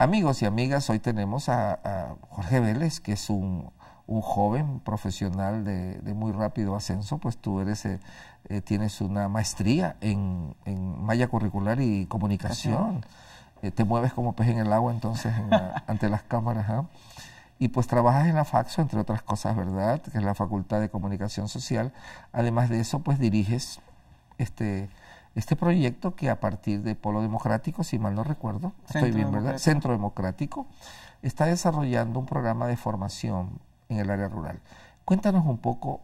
Amigos y amigas, hoy tenemos a, Jorge Vélez, que es un, joven profesional de, muy rápido ascenso, pues tú eres, eh, eh, tienes una maestría en, malla curricular y comunicación. Eh, te mueves como pez en el agua entonces ante las cámaras. ¿ah? y pues trabajas en la Faxo, entre otras cosas, ¿verdad? Que es la Facultad de Comunicación Social. Además de eso, pues diriges este, este proyecto que a partir de Polo Democrático, si mal no recuerdo, Centro estoy bien, ¿verdad? Centro Democrático, está desarrollando un programa de formación en el área rural. Cuéntanos un poco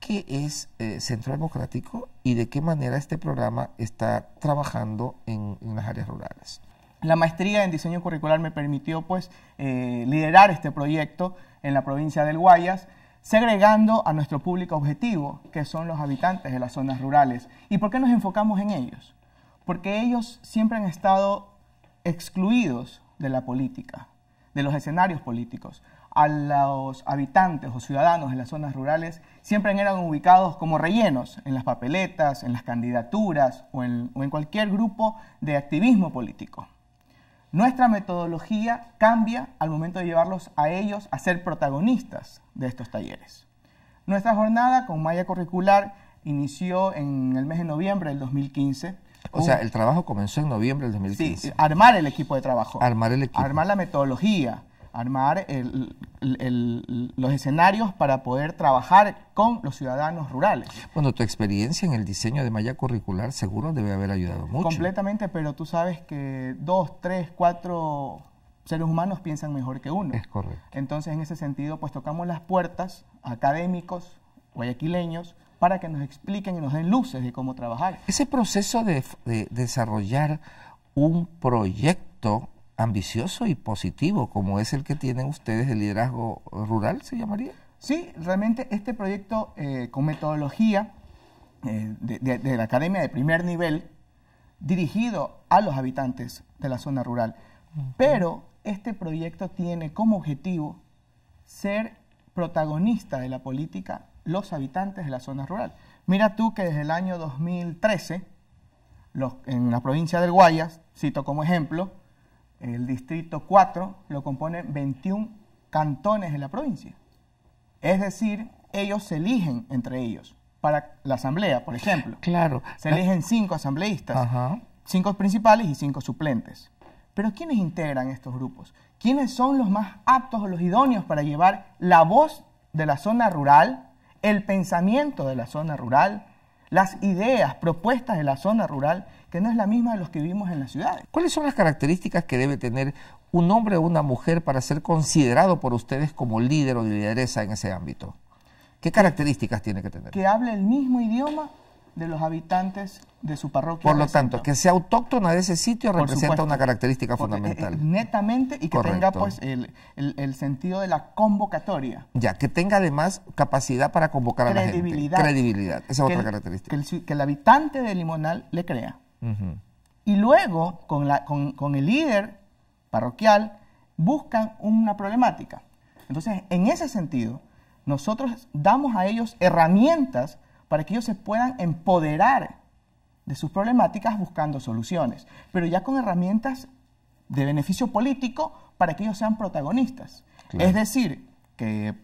qué es eh, Centro Democrático y de qué manera este programa está trabajando en, las áreas rurales. La maestría en diseño curricular me permitió pues eh, liderar este proyecto en la provincia del Guayas segregando a nuestro público objetivo, que son los habitantes de las zonas rurales. ¿Y por qué nos enfocamos en ellos? Porque ellos siempre han estado excluidos de la política, de los escenarios políticos. A los habitantes o ciudadanos de las zonas rurales siempre eran ubicados como rellenos en las papeletas, en las candidaturas o en, o en cualquier grupo de activismo político. Nuestra metodología cambia al momento de llevarlos a ellos a ser protagonistas de estos talleres. Nuestra jornada con Maya curricular inició en el mes de noviembre del 2015. O sea, el trabajo comenzó en noviembre del 2015. Sí, armar el equipo de trabajo. Armar el equipo. Armar la metodología, armar los escenarios para poder trabajar con los ciudadanos rurales. Bueno, tu experiencia en el diseño de malla curricular seguro debe haber ayudado mucho. Completamente, pero tú sabes que dos, tres, cuatro seres humanos piensan mejor que uno. Es correcto. Entonces, en ese sentido, pues tocamos las puertas académicos guayaquileños para que nos expliquen y nos den luces de cómo trabajar. Ese proceso de desarrollar un proyecto ambicioso y positivo como es el que tienen ustedes, de liderazgo rural, se llamaría. Sí, realmente este proyecto eh, con metodología eh, de, la academia de primer nivel, dirigido a los habitantes de la zona rural, pero este proyecto tiene como objetivo ser protagonista de la política los habitantes de la zona rural. Mira tú que desde el año 2013, en la provincia del Guayas, cito como ejemplo, el distrito 4 lo componen 21 cantones de la provincia. Es decir, ellos se eligen entre ellos para la asamblea, por ejemplo. Claro. Se eligen cinco asambleístas, cinco principales y cinco suplentes. Pero ¿quiénes integran estos grupos? ¿Quiénes son los más aptos o los idóneos para llevar la voz de la zona rural, el pensamiento de la zona rural, las ideas, propuestas de la zona rural que no es la misma de los que vivimos en las ciudades. ¿Cuáles son las características que debe tener un hombre o una mujer para ser considerado por ustedes como líder o lideresa en ese ámbito? ¿Qué características tiene que tener? Que hable el mismo idioma de los habitantes de su parroquia. Por lo tanto, que sea autóctona de ese sitio representa una característica fundamental. netamente y que tenga pues el, sentido de la convocatoria. Ya, que tenga además capacidad para convocar a la gente. Credibilidad. Credibilidad, esa es otra característica. que el habitante de Limonal le crea. Y luego, con, el líder parroquial, buscan una problemática. Entonces, en ese sentido, nosotros damos a ellos herramientas para que ellos se puedan empoderar de sus problemáticas buscando soluciones, pero ya con herramientas de beneficio político para que ellos sean protagonistas. Es decir, que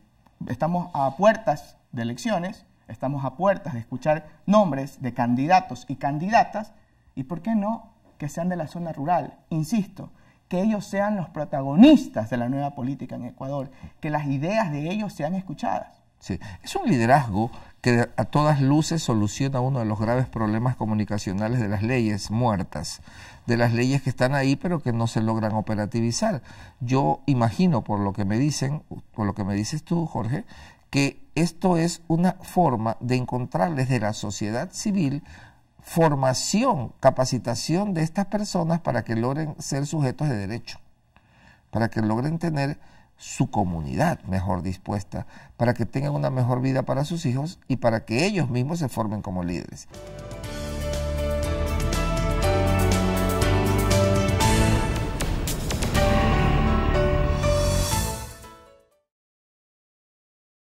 estamos a puertas de elecciones, estamos a puertas de escuchar nombres de candidatos y candidatas y por qué no que sean de la zona rural. Insisto, que ellos sean los protagonistas de la nueva política en Ecuador, que las ideas de ellos sean escuchadas. Sí, es un liderazgo que a todas luces soluciona uno de los graves problemas comunicacionales de las leyes muertas, de las leyes que están ahí pero que no se logran operativizar. Yo imagino por lo que me dicen, por lo que me dices tú, Jorge, que esto es una forma de encontrar desde la sociedad civil formación, capacitación de estas personas para que logren ser sujetos de derecho, para que logren tener su comunidad mejor dispuesta, para que tengan una mejor vida para sus hijos y para que ellos mismos se formen como líderes.